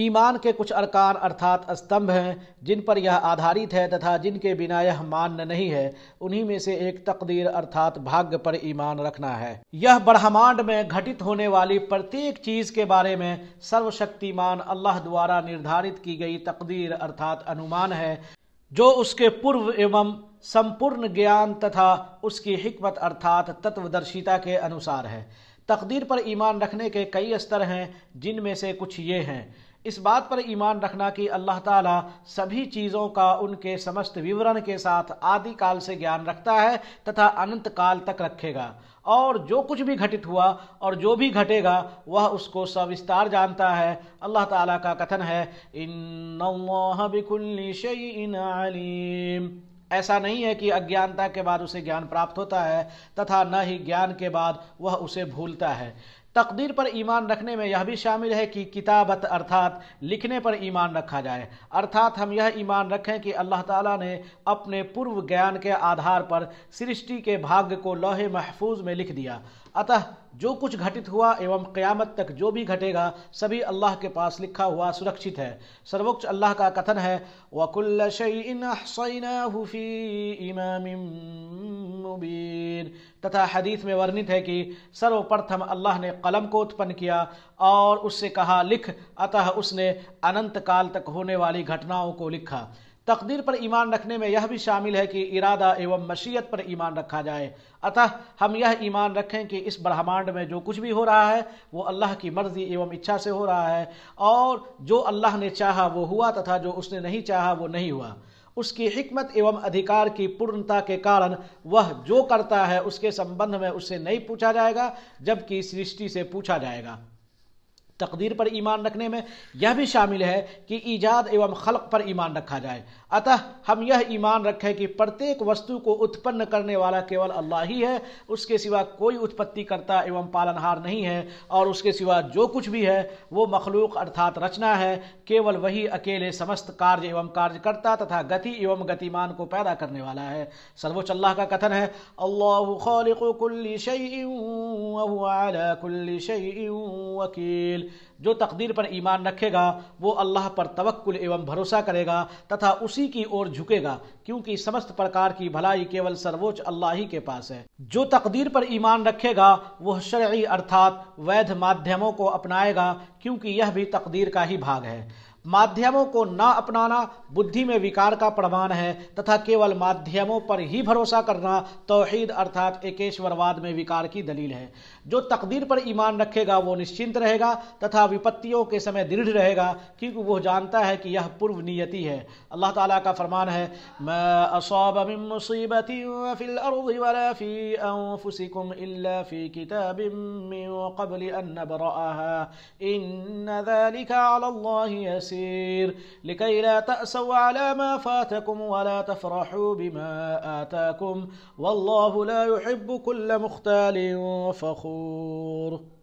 ایمان کے کچھ ارکان استمب ہیں جن پر یہ آدھارت ہے تتھا جن کے بنا یہ نہیں ہے انہی میں سے ایک تقدیر بھاگ پر ایمان رکھنا ہے یہ برہمانڈ میں گھٹت ہونے والی پرتیک چیز کے بارے میں سرو شکتی مان اللہ دوارہ نردھارت کی گئی تقدیر ارتھات انمان ہے جو اس کے پرو اوم سمپورن گیان تتھا اس کی حکمت ارتھات تتو درشیتہ کے انوسار ہے تقدیر پر ایمان رکھنے کے کئی استر ہیں جن میں سے کچھ یہ ہیں اس بات پر ایمان رکھنا کہ اللہ تعالیٰ سبھی چیزوں کا ان کے سمست وورن کے ساتھ آدی کال سے گیان رکھتا ہے تتھا انت کال تک رکھے گا اور جو کچھ بھی گھٹت ہوا اور جو بھی گھٹے گا وہ اس کو سوستار جانتا ہے اللہ تعالیٰ کا کتھن ہے ان علیم ایسا نہیں ہے کہ اجنانتا کے بعد اسے گیان پراپت ہوتا ہے تتھا نہ ہی گیان کے بعد وہ اسے بھولتا ہے تقدیر پر ایمان رکھنے میں یہ بھی شامل ہے کہ کتابت ارتھات لکھنے پر ایمان رکھا جائے ارتھات ہم یہ ایمان رکھیں کہ اللہ تعالیٰ نے اپنے پرو گیان کے آدھار پر سرشٹی کے بھاگ کو لوہے محفوظ میں لکھ دیا اتہ جو کچھ گھٹت ہوا ایوم قیامت تک جو بھی گھٹے گا سبھی اللہ کے پاس لکھا ہوا سرکشت ہے سروکچ اللہ کا کتن ہے وَكُلَّ شَيْءٍ أَحْصَيْنَاهُ فِي إِمَامٍ مُبِينٍ تتہ حدیث میں ورنیت ہے کہ سرو پرت اللہ نے قلم کو اتپن کیا اور اس سے کہا لکھ اتہ اس نے انت کال تک ہونے والی گھٹناوں کو لکھا تقدیر پر ایمان رکھنے میں یہ بھی شامل ہے کہ ارادہ ایوم مشیت پر ایمان رکھا جائے اتہ ہم یہ ایمان رکھیں کہ اس برہمانڈ میں جو کچھ بھی ہو رہا ہے وہ اللہ کی مرضی ایوم اچھا سے ہو رہا ہے اور جو اللہ نے چاہا وہ ہوا تتھا جو اس نے نہیں چاہا وہ نہیں ہوا اس کی حکمت ایوم ادھیکار کی پورنتا کے کارن وہ جو کرتا ہے اس کے سمبند میں اس سے نہیں پوچھا جائے گا جبکہ سرشٹی سے پوچھا جائے گا تقدیر پر ایمان رکھنے میں یہ بھی شامل ہے کہ ایجاد ایوم خلق پر ایمان رکھا جائے اتہ ہم یہ ایمان رکھیں کہ پرتیک وستو کو اتپن کرنے والا کیول اللہ ہی ہے اس کے سوا کوئی اتپتی کرتا ایوم پالنہار نہیں ہے اور اس کے سوا جو کچھ بھی ہے وہ مخلوق ارتھات رچنا ہے کیول وہی اکیلے سمست کارج ایوم کارج کرتا تتھا گتی گتی گتیمان کو پیدا کرنے والا ہے سروچ اللہ کا کتن ہے اللہ خالق کل کل سیوں وکیل جو تقدیر پر ایمان رکھے گا وہ اللہ پر توکل ایوم بھروسہ کرے گا تتھا اسی کی اور جھکے گا کیونکہ سمست پرکار کی بھلائی کیول سروچ اللہ ہی کے پاس ہے جو تقدیر پر ایمان رکھے گا وہ شرعی ارثات وید مادھیموں کو اپنائے گا کیونکہ یہ بھی تقدیر کا ہی بھاگ ہے مادھیموں کو نہ اپنانا بدھی میں ویکار کا پروان ہے تتھا کیول مادھیموں پر ہی بھروسہ کرنا توحید ارتھات ایکیشور واد میں وکار کی دلیل ہے جو تقدیر پر ایمان رکھے گا وہ نشچنت رہے گا تتھا وپتوں کے سمے دھے گا کیونکہ وہ جانتا ہے کہ یہ پوری ہے اللہ تعالیٰ کا فرمان ہے يسير لكي لا تأسوا على ما فاتكم ولا تفرحوا بما آتاكم والله لا يحب كل مختال فخور